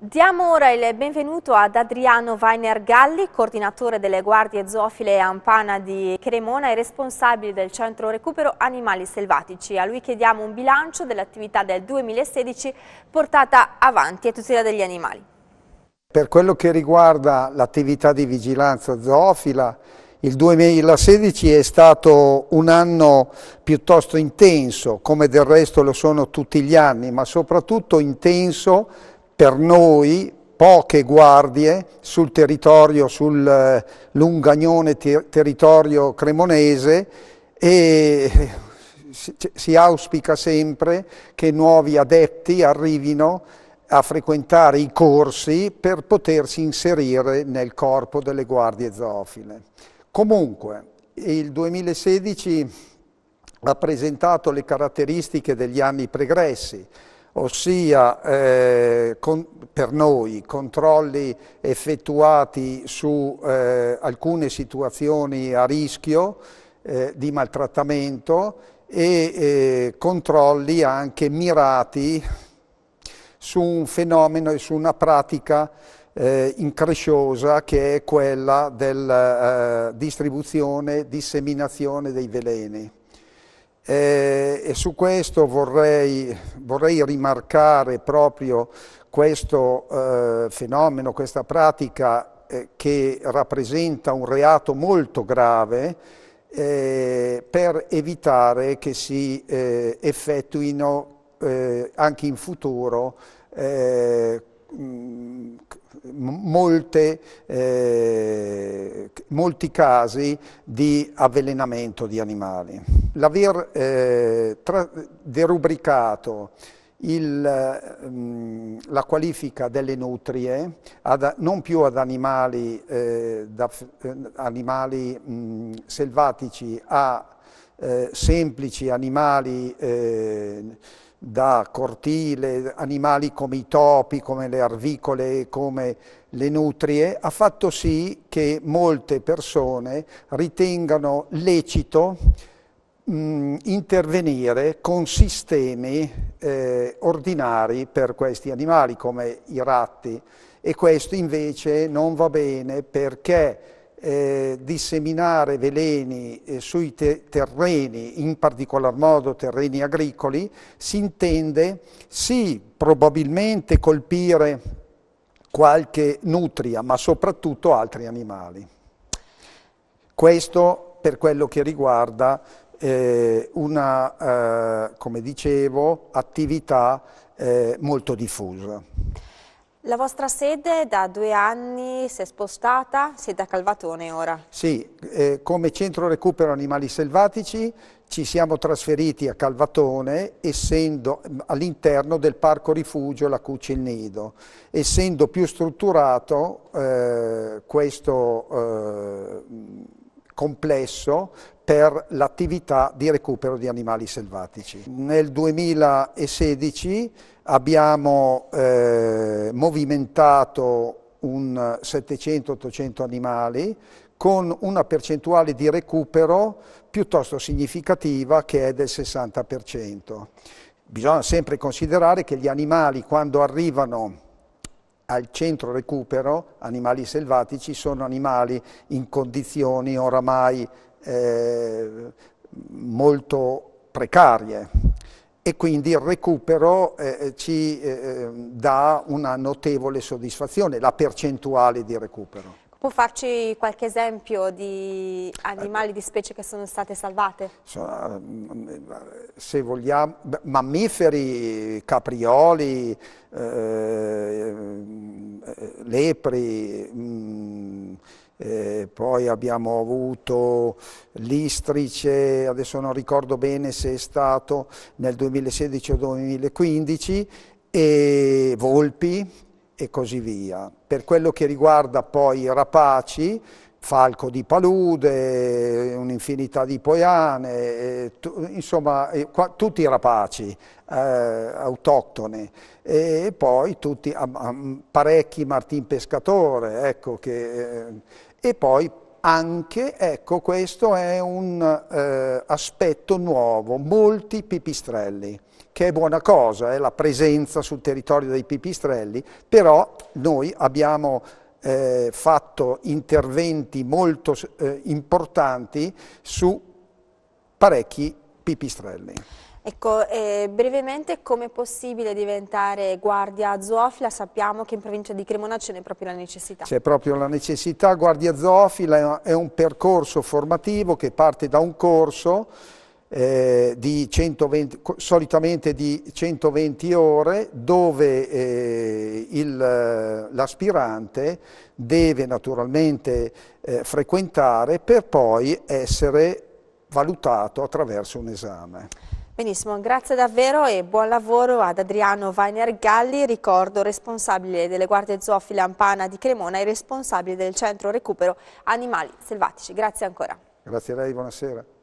Diamo ora il benvenuto ad Adriano Weiner Galli, coordinatore delle guardie zoofile Ampana di Cremona e responsabile del centro recupero animali selvatici. A lui chiediamo un bilancio dell'attività del 2016 portata avanti a tutela degli animali. Per quello che riguarda l'attività di vigilanza zoofila, il 2016 è stato un anno piuttosto intenso, come del resto lo sono tutti gli anni, ma soprattutto intenso per noi poche guardie sul territorio, sul eh, lungagnone ter territorio cremonese e si, si auspica sempre che nuovi adepti arrivino a frequentare i corsi per potersi inserire nel corpo delle guardie zoofile. Comunque, il 2016 ha presentato le caratteristiche degli anni pregressi, ossia eh, con, per noi controlli effettuati su eh, alcune situazioni a rischio eh, di maltrattamento e eh, controlli anche mirati su un fenomeno e su una pratica eh, incresciosa che è quella della eh, distribuzione, disseminazione dei veleni. Eh, e su questo vorrei, vorrei rimarcare proprio questo eh, fenomeno, questa pratica eh, che rappresenta un reato molto grave eh, per evitare che si eh, effettuino eh, anche in futuro Molte, eh, molti casi di avvelenamento di animali l'aver eh, derubricato il, mh, mm, la qualifica delle nutrie ad, non più ad animali, eh, da, eh, animali mh, mm, selvatici a eh, semplici animali eh, da cortile, animali come i topi, come le arvicole, come le nutrie, ha fatto sì che molte persone ritengano lecito mh, intervenire con sistemi eh, ordinari per questi animali come i ratti e questo invece non va bene perché eh, disseminare veleni eh, sui te terreni, in particolar modo terreni agricoli, si intende sì probabilmente colpire qualche nutria, ma soprattutto altri animali. Questo per quello che riguarda eh, una, eh, come dicevo, attività eh, molto diffusa. La vostra sede da due anni si è spostata, siete a Calvatone ora? Sì, eh, come centro recupero animali selvatici ci siamo trasferiti a Calvatone essendo mm, all'interno del parco rifugio La Cuccia il Nido, essendo più strutturato eh, questo eh, mm, complesso per l'attività di recupero di animali selvatici. Nel 2016 abbiamo eh, movimentato un 700-800 animali con una percentuale di recupero piuttosto significativa che è del 60%. Bisogna sempre considerare che gli animali quando arrivano al centro recupero, animali selvatici, sono animali in condizioni oramai eh, molto precarie e quindi il recupero eh, eh ci eh, eh, dà una notevole soddisfazione, la percentuale di recupero. Può farci qualche esempio di animali, di specie che sono state salvate? Se vogliamo, mammiferi, caprioli, eh, lepri, mh, mm, eh, poi abbiamo avuto l'Istrice, adesso non ricordo bene se è stato nel 2016 o 2015, e Volpi e così via. Per quello che riguarda poi i rapaci, falco di palude, un'infinità di poiane, insomma qua, tutti rapaci, eh, autoctoni e poi tutti, parecchi Martin Pescatore, ecco che, eh, e poi anche, ecco questo è un eh, aspetto nuovo, molti pipistrelli che è buona cosa, è eh, la presenza sul territorio dei pipistrelli, però noi abbiamo eh, fatto interventi molto eh, importanti su parecchi pipistrelli. Ecco, eh, brevemente, come è possibile diventare guardia zoofila? Sappiamo che in provincia di Cremona ce n'è proprio la necessità. C'è proprio la necessità. Guardia zoofila è un percorso formativo che parte da un corso eh, di 120, solitamente di 120 ore dove eh, l'aspirante deve naturalmente eh, frequentare per poi essere valutato attraverso un esame. Benissimo, grazie davvero e buon lavoro ad Adriano Vainer Galli, ricordo responsabile delle guardie zoofile Ampana di Cremona e responsabile del centro recupero animali selvatici. Grazie ancora. Grazie a lei, buonasera.